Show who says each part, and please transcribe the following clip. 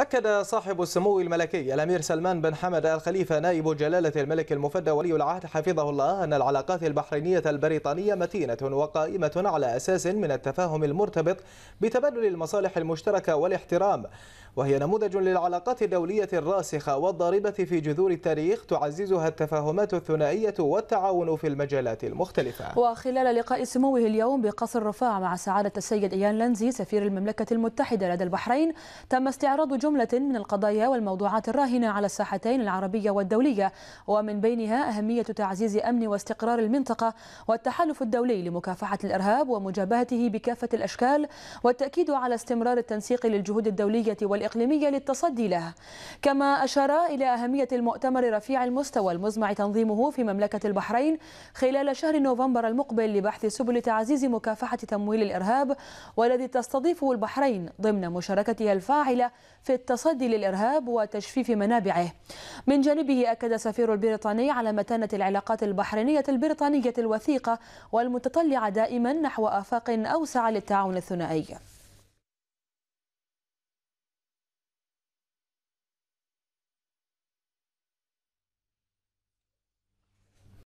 Speaker 1: أكد صاحب السمو الملكي الأمير سلمان بن حمد الخليفة نائب جلالة الملك المفدى ولي العهد حفظه الله أن العلاقات البحرينية البريطانية متينة وقائمة على أساس من التفاهم المرتبط بتبادل المصالح المشتركة والاحترام وهي نموذج للعلاقات الدولية الراسخة والضاربة في جذور التاريخ تعززها التفاهمات الثنائية والتعاون في المجالات المختلفة
Speaker 2: وخلال لقاء سموه اليوم بقصر رفاع مع سعادة السيد إيان لنزي سفير المملكة المتحدة لدى البحرين تم استعراض جمع جملة من القضايا والموضوعات الراهنة على الساحتين العربية والدولية ومن بينها أهمية تعزيز أمن واستقرار المنطقة والتحالف الدولي لمكافحة الإرهاب ومجابهته بكافة الأشكال والتأكيد على استمرار التنسيق للجهود الدولية والإقليمية للتصدي له كما أشار إلى أهمية المؤتمر رفيع المستوى المزمع تنظيمه في مملكة البحرين خلال شهر نوفمبر المقبل لبحث سبل تعزيز مكافحة تمويل الإرهاب والذي تستضيفه البحرين ضمن مشاركتها الفاعلة في في التصدي للإرهاب وتجفيف منابعه من جانبه أكد سفير البريطاني على متانة العلاقات البحرينية البريطانية الوثيقة والمتطلعة دائما نحو آفاق أوسع للتعاون الثنائي